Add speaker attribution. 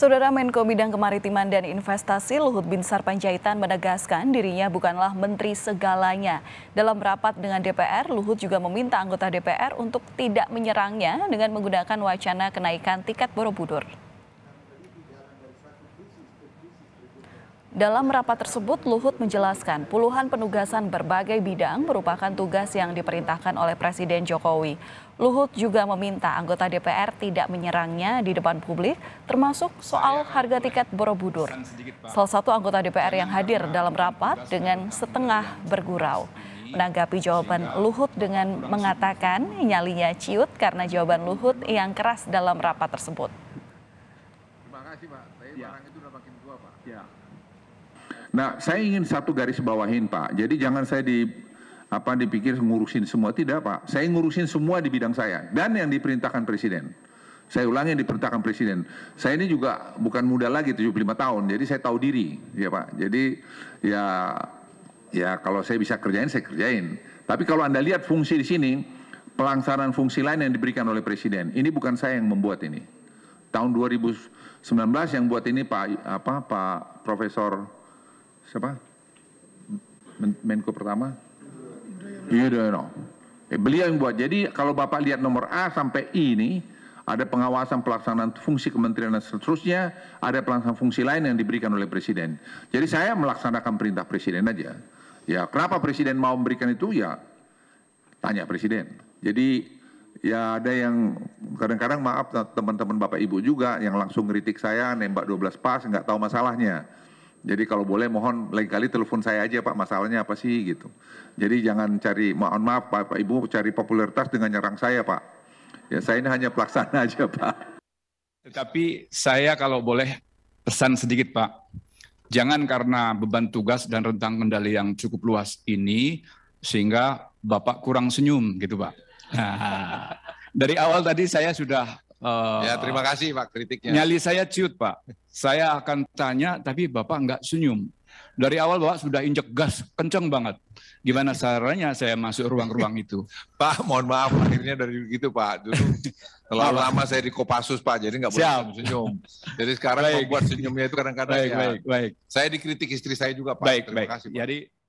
Speaker 1: Saudara Menko Bidang Kemaritiman dan Investasi Luhut Binsar Panjaitan menegaskan dirinya bukanlah menteri segalanya. Dalam rapat dengan DPR, Luhut juga meminta anggota DPR untuk tidak menyerangnya dengan menggunakan wacana kenaikan tiket Borobudur. Dalam rapat tersebut, Luhut menjelaskan puluhan penugasan berbagai bidang merupakan tugas yang diperintahkan oleh Presiden Jokowi. Luhut juga meminta anggota DPR tidak menyerangnya di depan publik, termasuk soal harga tiket Borobudur. Salah satu anggota DPR yang hadir dalam rapat dengan setengah bergurau. Menanggapi jawaban Luhut dengan mengatakan nyalinya ciut karena jawaban Luhut yang keras dalam rapat tersebut.
Speaker 2: Terima kasih Pak, barang itu udah makin tua Pak. Ya. Nah, saya ingin satu garis bawahin Pak. Jadi jangan saya di apa dipikir ngurusin semua tidak Pak. Saya ngurusin semua di bidang saya dan yang diperintahkan presiden. Saya ulangi yang diperintahkan presiden. Saya ini juga bukan muda lagi 75 tahun. Jadi saya tahu diri ya Pak. Jadi ya ya kalau saya bisa kerjain saya kerjain. Tapi kalau Anda lihat fungsi di sini pelaksanaan fungsi lain yang diberikan oleh presiden. Ini bukan saya yang membuat ini. Tahun 2019 yang buat ini Pak apa Pak Profesor siapa? Men Menko pertama? Yudhoyono. Iya, iya, eh, beliau yang buat. Jadi kalau Bapak lihat nomor A sampai I ini, ada pengawasan pelaksanaan fungsi kementerian dan seterusnya, ada pelaksanaan fungsi lain yang diberikan oleh Presiden. Jadi saya melaksanakan perintah Presiden aja. Ya, kenapa Presiden mau memberikan itu? Ya, tanya Presiden. Jadi ya ada yang kadang-kadang maaf teman-teman Bapak Ibu juga yang langsung kritik saya nembak 12 pas nggak tahu masalahnya. Jadi kalau boleh mohon lain kali telepon saya aja Pak, masalahnya apa sih gitu. Jadi jangan cari, mohon maaf Pak, Pak Ibu cari popularitas dengan nyerang saya Pak. Ya saya ini hanya pelaksana aja Pak.
Speaker 3: Tetapi saya kalau boleh pesan sedikit Pak. Jangan karena beban tugas dan rentang kendali yang cukup luas ini, sehingga Bapak kurang senyum gitu Pak. Nah, dari awal tadi saya sudah
Speaker 2: Uh, ya terima kasih Pak kritiknya. Nyali
Speaker 3: saya ciut Pak. Saya akan tanya tapi Bapak nggak senyum. Dari awal Bapak sudah injek gas kenceng banget. Gimana caranya saya masuk ruang-ruang itu? Pak mohon maaf
Speaker 2: akhirnya dari gitu Pak. Dulu terlalu lama saya di Kopassus Pak jadi nggak boleh senyum. Jadi sekarang baik. membuat senyumnya itu kadang-kadang baik, ya. Baik, baik. Saya dikritik istri saya juga Pak. Baik, terima baik. kasih Pak. Jadi